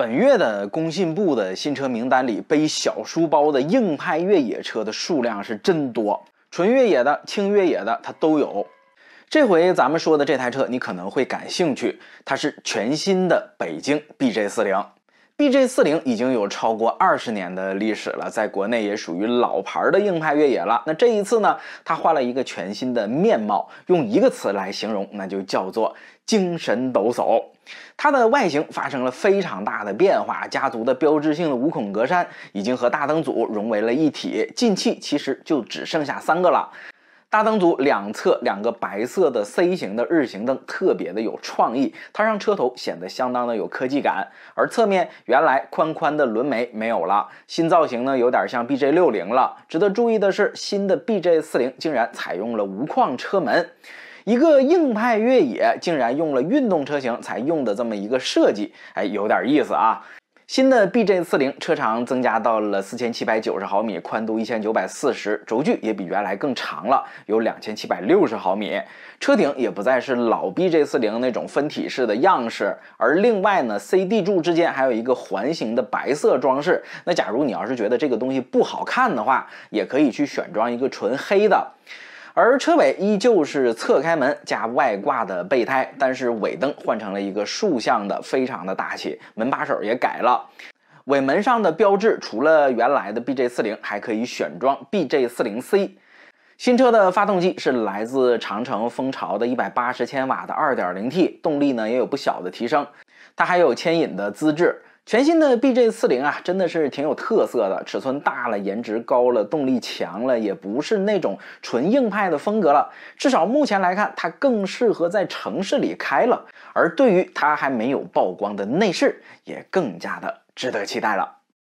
本月的工信部的新车名单里，背小书包的硬派越野车的数量是真多，纯越野的、轻越野的，它都有。这回咱们说的这台车，你可能会感兴趣，它是全新的北京 BJ40。BJ 四零已经有超过二十年的历史了，在国内也属于老牌的硬派越野了。那这一次呢，它换了一个全新的面貌，用一个词来形容，那就叫做精神抖擞。它的外形发生了非常大的变化，家族的标志性的五孔格栅已经和大灯组融为了一体，进气其实就只剩下三个了。大灯组两侧两个白色的 C 型的日行灯特别的有创意，它让车头显得相当的有科技感。而侧面原来宽宽的轮眉没有了，新造型呢有点像 BJ60 了。值得注意的是，新的 BJ40 竟然采用了无框车门，一个硬派越野竟然用了运动车型才用的这么一个设计，哎，有点意思啊。新的 BJ40 车长增加到了四千七百九十毫米，宽度一千九百四十，轴距也比原来更长了，有两千七百六十毫米。车顶也不再是老 BJ40 那种分体式的样式，而另外呢，C、D 柱之间还有一个环形的白色装饰。那假如你要是觉得这个东西不好看的话，也可以去选装一个纯黑的。而车尾依旧是侧开门加外挂的备胎，但是尾灯换成了一个竖向的，非常的大气。门把手也改了，尾门上的标志除了原来的 BJ40，还可以选装 BJ40C。新车的发动机是来自长城蜂巢的180千瓦的 2.0T，动力呢也有不小的提升，它还有牵引的资质。全新的 BJ 四零啊，真的是挺有特色的，尺寸大了，颜值高了，动力强了，也不是那种纯硬派的风格了。至少目前来看，它更适合在城市里开了。而对于它还没有曝光的内饰，也更加的值得期待了。